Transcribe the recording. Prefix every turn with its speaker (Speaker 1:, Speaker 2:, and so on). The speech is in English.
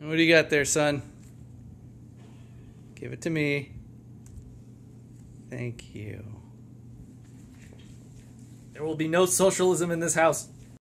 Speaker 1: What do you got there, son? Give it to me. Thank you. There will be no
Speaker 2: socialism in this house.